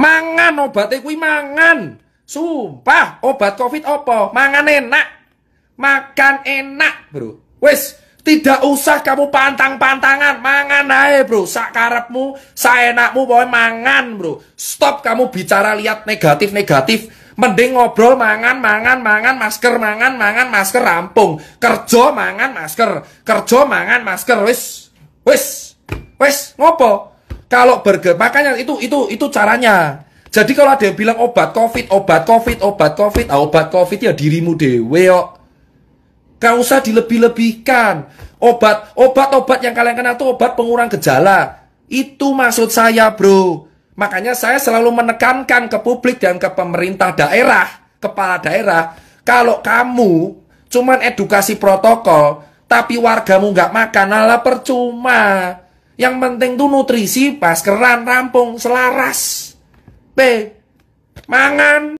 Mangan obat kuwi mangan. Sumpah, obat Covid apa? Mangan enak. Makan enak, Bro. Wes, tidak usah kamu pantang-pantangan, mangan aja bro, sakarepmu, saenakmu, pokoke mangan bro. Stop kamu bicara lihat negatif-negatif, mending ngobrol mangan, mangan, mangan, masker, mangan, mangan, masker, rampung. Kerja mangan, masker, kerja mangan, masker, wis, wis, wis, ngopo? Kalau burger, makanya itu itu itu caranya. Jadi kalau ada yang bilang obat covid, obat covid, obat covid, ah, obat covid ya dirimu dewe yo Gak usah dilebih-lebihkan. Obat, obat-obat yang kalian kenal itu obat pengurang gejala. Itu maksud saya bro. Makanya saya selalu menekankan ke publik dan ke pemerintah daerah, kepala daerah. Kalau kamu cuman edukasi protokol, tapi wargamu nggak makan, ala nah, percuma. Yang penting tuh nutrisi, pas keran rampung, selaras. P. Mangan.